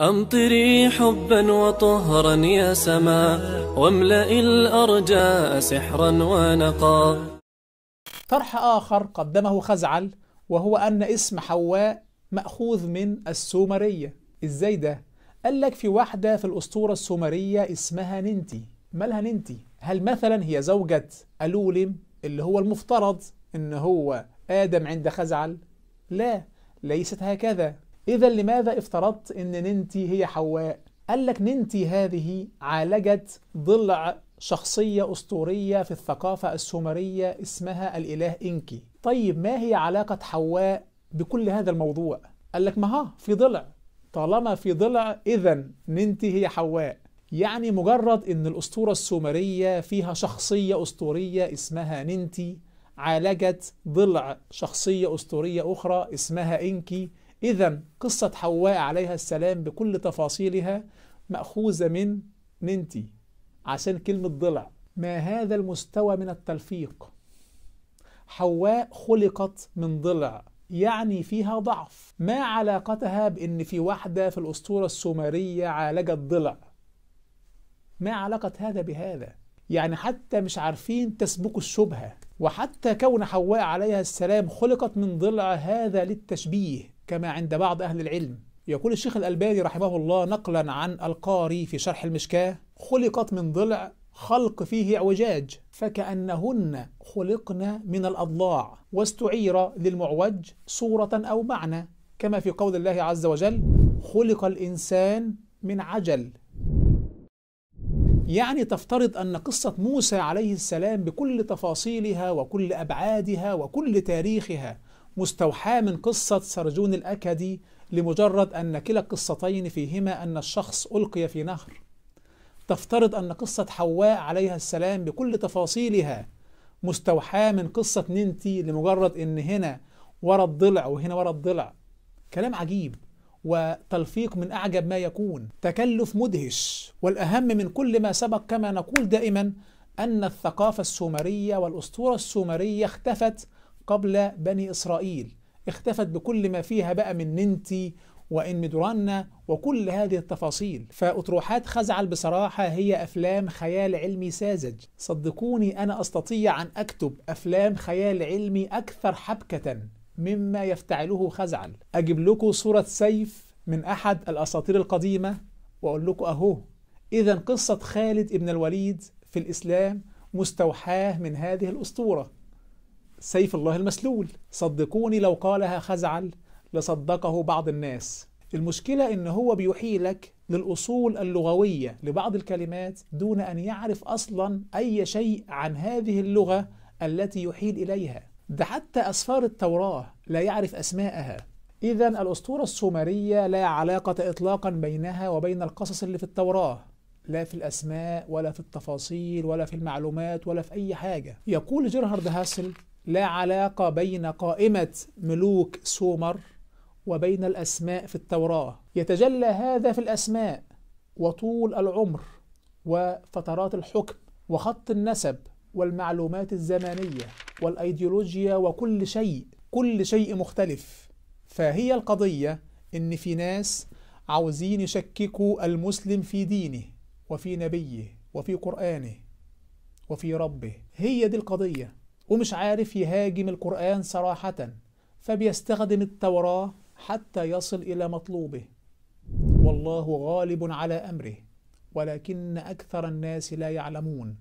أمطري حبا وطهرا يا سماء واملئي الأرجاء سحرا ونقا طرح آخر قدمه خزعل وهو أن اسم حواء مأخوذ من السومرية إزاي ده؟ قال لك في واحدة في الأسطورة السومرية اسمها ننتي مالها ننتي؟ هل مثلا هي زوجة ألولم اللي هو المفترض إن هو آدم عند خزعل؟ لا ليست هكذا إذا لماذا افترضت أن ننتي هي حواء؟ قال لك ننتي هذه عالجت ضلع شخصية أسطورية في الثقافة السومرية اسمها الإله إنكي طيب ما هي علاقة حواء بكل هذا الموضوع؟ قال لك ما ها في ضلع طالما في ضلع إذا ننتي هي حواء يعني مجرد أن الأسطورة السومرية فيها شخصية أسطورية اسمها ننتي عالجت ضلع شخصية أسطورية أخرى اسمها إنكي إذا قصة حواء عليها السلام بكل تفاصيلها مأخوذة من ننتي عشان كلمة ضلع ما هذا المستوى من التلفيق حواء خلقت من ضلع يعني فيها ضعف ما علاقتها بأن في واحدة في الأسطورة السومرية عالجت ضلع ما علاقة هذا بهذا يعني حتى مش عارفين تسبق الشبهة وحتى كون حواء عليها السلام خلقت من ضلع هذا للتشبيه كما عند بعض أهل العلم يقول الشيخ الألباني رحمه الله نقلا عن القاري في شرح المشكاة خلقت من ضلع خلق فيه اعوجاج فكأنهن خلقن من الأضلاع واستعير للمعوج صورة أو معنى كما في قول الله عز وجل خلق الإنسان من عجل يعني تفترض أن قصة موسى عليه السلام بكل تفاصيلها وكل أبعادها وكل تاريخها مستوحاة من قصة سرجون الأكدي لمجرد أن كلا القصتين فيهما أن الشخص ألقي في نهر تفترض أن قصة حواء عليها السلام بكل تفاصيلها مستوحاة من قصة ننتي لمجرد أن هنا ورا الضلع وهنا ورا الضلع كلام عجيب وتلفيق من أعجب ما يكون تكلف مدهش والأهم من كل ما سبق كما نقول دائما أن الثقافة السومرية والأسطورة السومرية اختفت قبل بني إسرائيل اختفت بكل ما فيها بقى من ننتي وإن مدرانا وكل هذه التفاصيل فأطروحات خزعل بصراحة هي أفلام خيال علمي ساذج صدقوني أنا أستطيع أن أكتب أفلام خيال علمي أكثر حبكة مما يفتعله خزعل أجيب لكم صورة سيف من أحد الأساطير القديمة وأقول لكم أهو إذا قصة خالد ابن الوليد في الإسلام مستوحاة من هذه الأسطورة سيف الله المسلول صدقوني لو قالها خزعل لصدقه بعض الناس المشكلة إن هو بيحيلك للأصول اللغوية لبعض الكلمات دون أن يعرف أصلا أي شيء عن هذه اللغة التي يحيل إليها ده حتى أسفار التوراة لا يعرف أسماءها إذا الأسطورة السومرية لا علاقة إطلاقا بينها وبين القصص اللي في التوراة لا في الأسماء ولا في التفاصيل ولا في المعلومات ولا في أي حاجة يقول جيرهارد هاسل لا علاقة بين قائمة ملوك سومر وبين الأسماء في التوراة يتجلى هذا في الأسماء وطول العمر وفترات الحكم وخط النسب والمعلومات الزمانية والأيديولوجيا وكل شيء كل شيء مختلف فهي القضية إن في ناس عاوزين يشككوا المسلم في دينه وفي نبيه وفي قرآنه وفي ربه هي دي القضية ومش عارف يهاجم القرآن صراحة فبيستخدم التوراة حتى يصل إلى مطلوبه والله غالب على أمره ولكن أكثر الناس لا يعلمون